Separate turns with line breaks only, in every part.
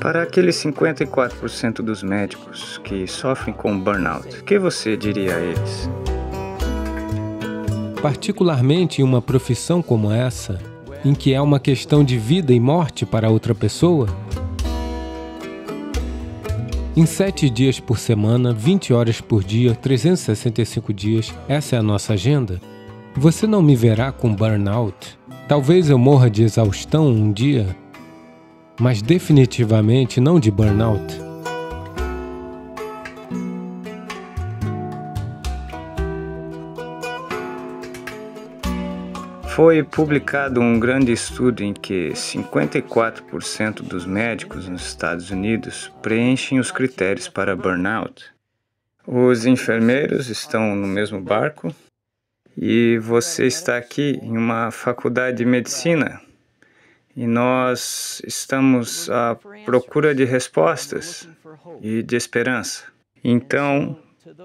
Para aqueles 54% dos médicos que sofrem com burnout, o que você diria a eles? Particularmente em uma profissão como essa, em que é uma questão de vida e morte para outra pessoa? Em sete dias por semana, 20 horas por dia, 365 dias, essa é a nossa agenda. Você não me verá com burnout. Talvez eu morra de exaustão um dia, mas definitivamente não de burnout. Foi publicado um grande estudo em que 54% dos médicos nos Estados Unidos preenchem os critérios para burnout. Os enfermeiros estão no mesmo barco e você está aqui em uma faculdade de medicina e nós estamos à procura de respostas e de esperança. Então,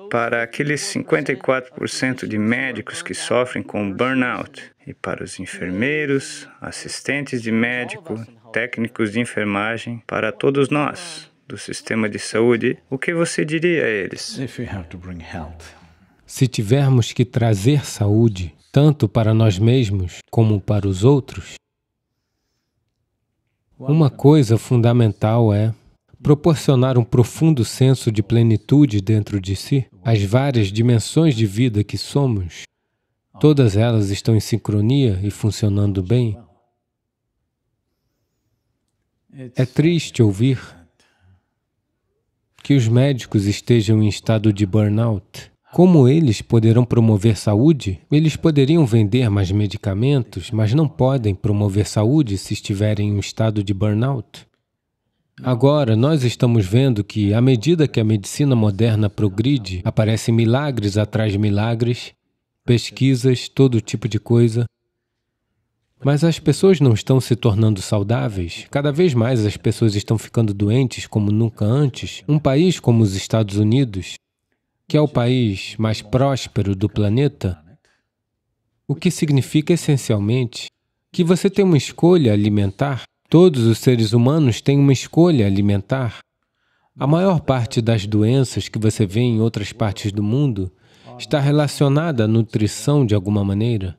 para aqueles 54% de médicos que sofrem com burnout, e para os enfermeiros, assistentes de médico, técnicos de enfermagem, para todos nós do sistema de saúde, o que você diria a eles? Se tivermos que trazer saúde, tanto para nós mesmos como para os outros, uma coisa fundamental é proporcionar um profundo senso de plenitude dentro de si. As várias dimensões de vida que somos, todas elas estão em sincronia e funcionando bem. É triste ouvir que os médicos estejam em estado de burnout. Como eles poderão promover saúde? Eles poderiam vender mais medicamentos, mas não podem promover saúde se estiverem em um estado de burnout. Agora, nós estamos vendo que, à medida que a medicina moderna progride, aparecem milagres atrás de milagres, pesquisas, todo tipo de coisa. Mas as pessoas não estão se tornando saudáveis. Cada vez mais as pessoas estão ficando doentes como nunca antes. Um país como os Estados Unidos que é o país mais próspero do planeta, o que significa essencialmente que você tem uma escolha alimentar. Todos os seres humanos têm uma escolha alimentar. A maior parte das doenças que você vê em outras partes do mundo está relacionada à nutrição de alguma maneira,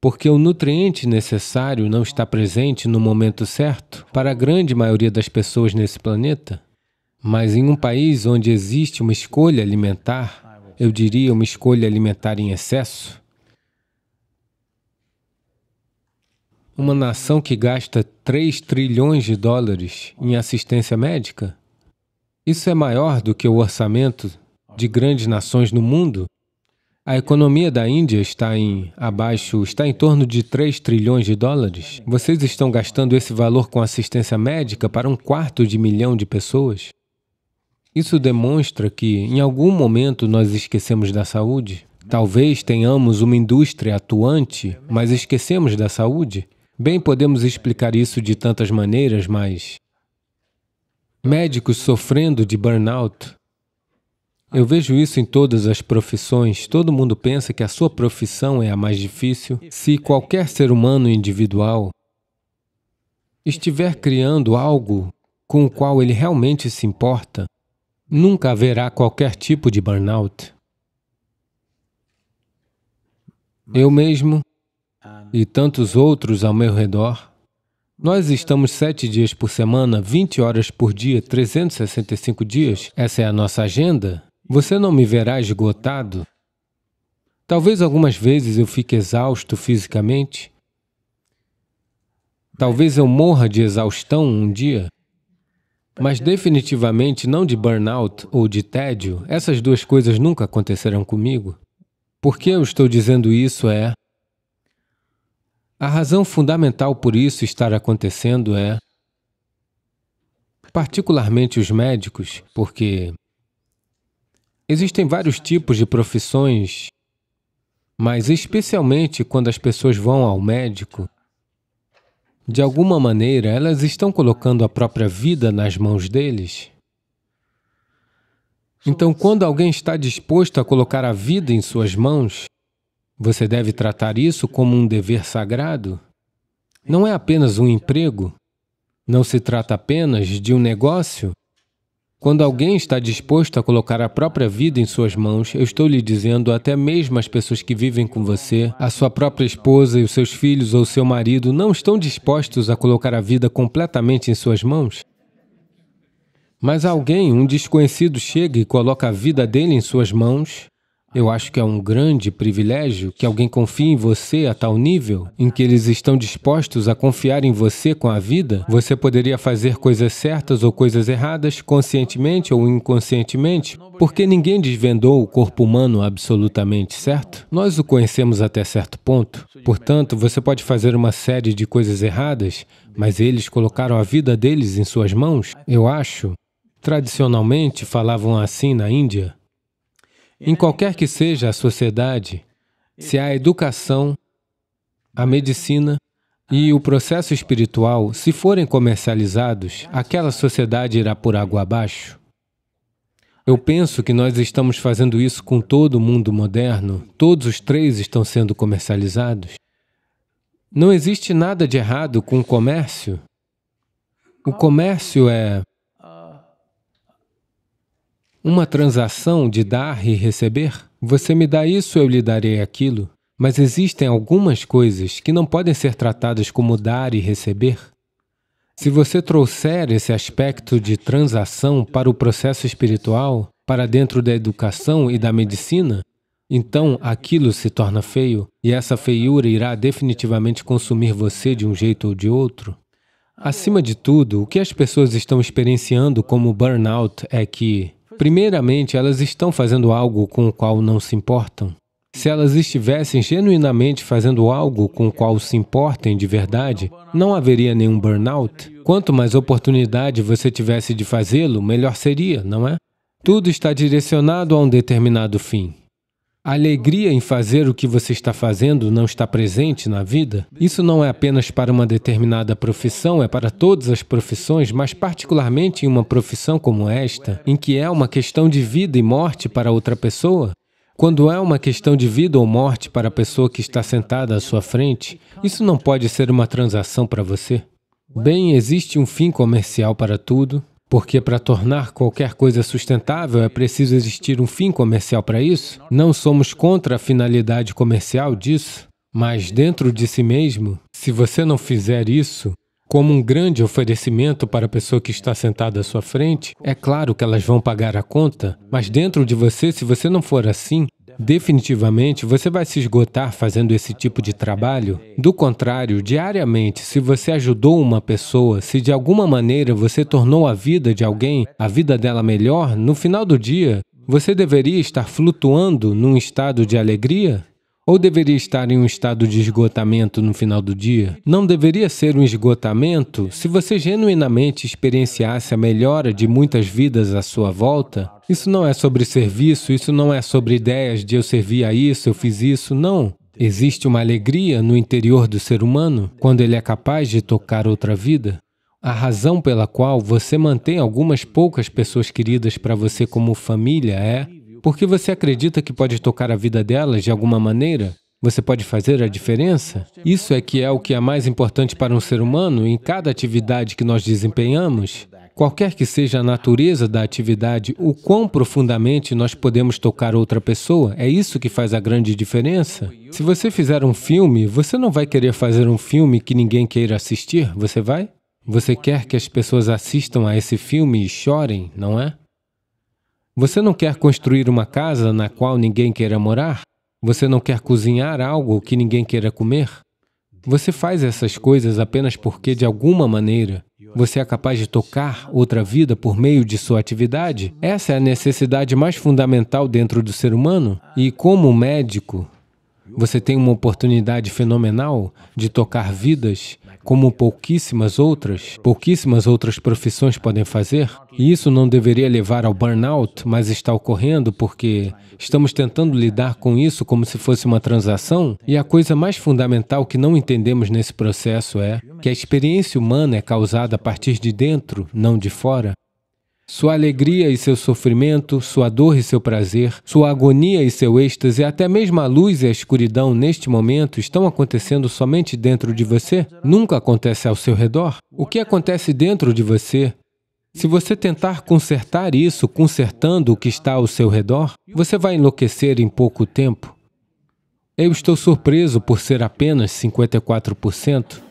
porque o nutriente necessário não está presente no momento certo para a grande maioria das pessoas nesse planeta. Mas em um país onde existe uma escolha alimentar, eu diria uma escolha alimentar em excesso, uma nação que gasta 3 trilhões de dólares em assistência médica, isso é maior do que o orçamento de grandes nações no mundo. A economia da Índia está em abaixo, está em torno de 3 trilhões de dólares. Vocês estão gastando esse valor com assistência médica para um quarto de milhão de pessoas? Isso demonstra que, em algum momento, nós esquecemos da saúde? Talvez tenhamos uma indústria atuante, mas esquecemos da saúde? Bem, podemos explicar isso de tantas maneiras, mas. Médicos sofrendo de burnout. Eu vejo isso em todas as profissões. Todo mundo pensa que a sua profissão é a mais difícil. Se qualquer ser humano individual estiver criando algo com o qual ele realmente se importa, nunca haverá qualquer tipo de burnout. Eu mesmo ah, e tantos outros ao meu redor, nós é. estamos sete dias por semana, 20 horas por dia, 365 dias. Essa é a nossa agenda. Você não me verá esgotado. Talvez algumas vezes eu fique exausto fisicamente. Talvez eu morra de exaustão um dia. Mas definitivamente não de burnout ou de tédio, essas duas coisas nunca acontecerão comigo. Por que eu estou dizendo isso é... A razão fundamental por isso estar acontecendo é... Particularmente os médicos, porque... Existem vários tipos de profissões, mas especialmente quando as pessoas vão ao médico, de alguma maneira, elas estão colocando a própria vida nas mãos deles. Então, quando alguém está disposto a colocar a vida em suas mãos, você deve tratar isso como um dever sagrado. Não é apenas um emprego, não se trata apenas de um negócio, quando alguém está disposto a colocar a própria vida em suas mãos, eu estou lhe dizendo, até mesmo as pessoas que vivem com você, a sua própria esposa e os seus filhos ou seu marido não estão dispostos a colocar a vida completamente em suas mãos? Mas alguém, um desconhecido, chega e coloca a vida dele em suas mãos eu acho que é um grande privilégio que alguém confie em você a tal nível em que eles estão dispostos a confiar em você com a vida. Você poderia fazer coisas certas ou coisas erradas, conscientemente ou inconscientemente, porque ninguém desvendou o corpo humano absolutamente, certo? Nós o conhecemos até certo ponto. Portanto, você pode fazer uma série de coisas erradas, mas eles colocaram a vida deles em suas mãos. Eu acho. Tradicionalmente falavam assim na Índia. Em qualquer que seja a sociedade, se a educação, a medicina e o processo espiritual, se forem comercializados, aquela sociedade irá por água abaixo. Eu penso que nós estamos fazendo isso com todo o mundo moderno, todos os três estão sendo comercializados. Não existe nada de errado com o comércio. O comércio é uma transação de dar e receber? Você me dá isso, eu lhe darei aquilo. Mas existem algumas coisas que não podem ser tratadas como dar e receber. Se você trouxer esse aspecto de transação para o processo espiritual, para dentro da educação e da medicina, então aquilo se torna feio e essa feiura irá definitivamente consumir você de um jeito ou de outro. Acima de tudo, o que as pessoas estão experienciando como burnout é que Primeiramente, elas estão fazendo algo com o qual não se importam. Se elas estivessem genuinamente fazendo algo com o qual se importem de verdade, não haveria nenhum burnout. Quanto mais oportunidade você tivesse de fazê-lo, melhor seria, não é? Tudo está direcionado a um determinado fim. A alegria em fazer o que você está fazendo não está presente na vida? Isso não é apenas para uma determinada profissão, é para todas as profissões, mas particularmente em uma profissão como esta, em que é uma questão de vida e morte para outra pessoa? Quando é uma questão de vida ou morte para a pessoa que está sentada à sua frente, isso não pode ser uma transação para você. Bem, existe um fim comercial para tudo, porque para tornar qualquer coisa sustentável é preciso existir um fim comercial para isso. Não somos contra a finalidade comercial disso, mas dentro de si mesmo, se você não fizer isso, como um grande oferecimento para a pessoa que está sentada à sua frente, é claro que elas vão pagar a conta, mas dentro de você, se você não for assim, definitivamente você vai se esgotar fazendo esse tipo de trabalho. Do contrário, diariamente, se você ajudou uma pessoa, se de alguma maneira você tornou a vida de alguém, a vida dela melhor, no final do dia, você deveria estar flutuando num estado de alegria? Ou deveria estar em um estado de esgotamento no final do dia? Não deveria ser um esgotamento se você genuinamente experienciasse a melhora de muitas vidas à sua volta? Isso não é sobre serviço, isso não é sobre ideias de eu servi a isso, eu fiz isso, não. Existe uma alegria no interior do ser humano quando ele é capaz de tocar outra vida? A razão pela qual você mantém algumas poucas pessoas queridas para você como família é porque você acredita que pode tocar a vida delas de alguma maneira? Você pode fazer a diferença? Isso é que é o que é mais importante para um ser humano em cada atividade que nós desempenhamos. Qualquer que seja a natureza da atividade, o quão profundamente nós podemos tocar outra pessoa, é isso que faz a grande diferença. Se você fizer um filme, você não vai querer fazer um filme que ninguém queira assistir, você vai? Você quer que as pessoas assistam a esse filme e chorem, não é? Você não quer construir uma casa na qual ninguém queira morar? Você não quer cozinhar algo que ninguém queira comer? Você faz essas coisas apenas porque, de alguma maneira, você é capaz de tocar outra vida por meio de sua atividade? Essa é a necessidade mais fundamental dentro do ser humano. E como médico, você tem uma oportunidade fenomenal de tocar vidas como pouquíssimas outras, pouquíssimas outras profissões podem fazer. E isso não deveria levar ao burnout, mas está ocorrendo porque estamos tentando lidar com isso como se fosse uma transação. E a coisa mais fundamental que não entendemos nesse processo é que a experiência humana é causada a partir de dentro, não de fora sua alegria e seu sofrimento, sua dor e seu prazer, sua agonia e seu êxtase, até mesmo a luz e a escuridão neste momento estão acontecendo somente dentro de você? Nunca acontece ao seu redor? O que acontece dentro de você? Se você tentar consertar isso consertando o que está ao seu redor, você vai enlouquecer em pouco tempo. Eu estou surpreso por ser apenas 54%.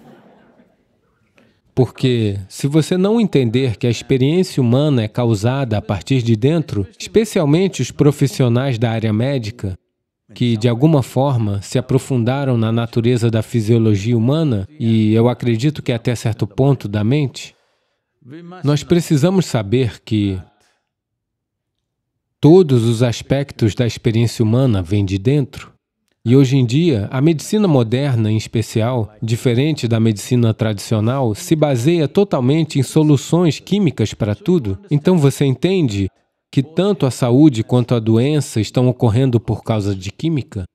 Porque se você não entender que a experiência humana é causada a partir de dentro, especialmente os profissionais da área médica, que de alguma forma se aprofundaram na natureza da fisiologia humana e eu acredito que até certo ponto da mente, nós precisamos saber que todos os aspectos da experiência humana vêm de dentro. E hoje em dia, a medicina moderna, em especial, diferente da medicina tradicional, se baseia totalmente em soluções químicas para tudo. Então você entende que tanto a saúde quanto a doença estão ocorrendo por causa de química?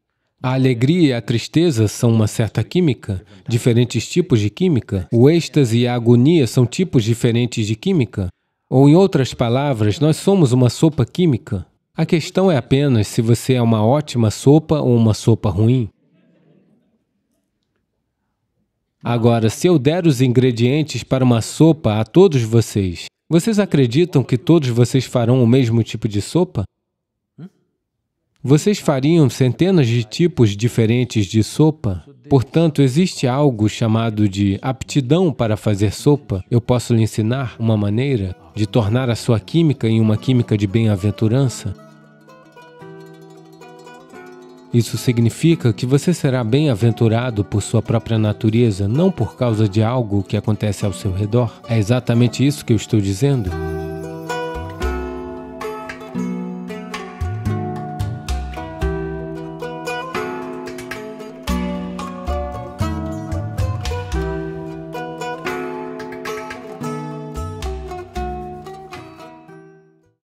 A alegria e a tristeza são uma certa química, diferentes tipos de química. O êxtase e a agonia são tipos diferentes de química. Ou, em outras palavras, nós somos uma sopa química. A questão é apenas se você é uma ótima sopa ou uma sopa ruim. Agora, se eu der os ingredientes para uma sopa a todos vocês, vocês acreditam que todos vocês farão o mesmo tipo de sopa? Vocês fariam centenas de tipos diferentes de sopa? Portanto, existe algo chamado de aptidão para fazer sopa. Eu posso lhe ensinar uma maneira de tornar a sua química em uma química de bem-aventurança. Isso significa que você será bem-aventurado por sua própria natureza, não por causa de algo que acontece ao seu redor. É exatamente isso que eu estou dizendo.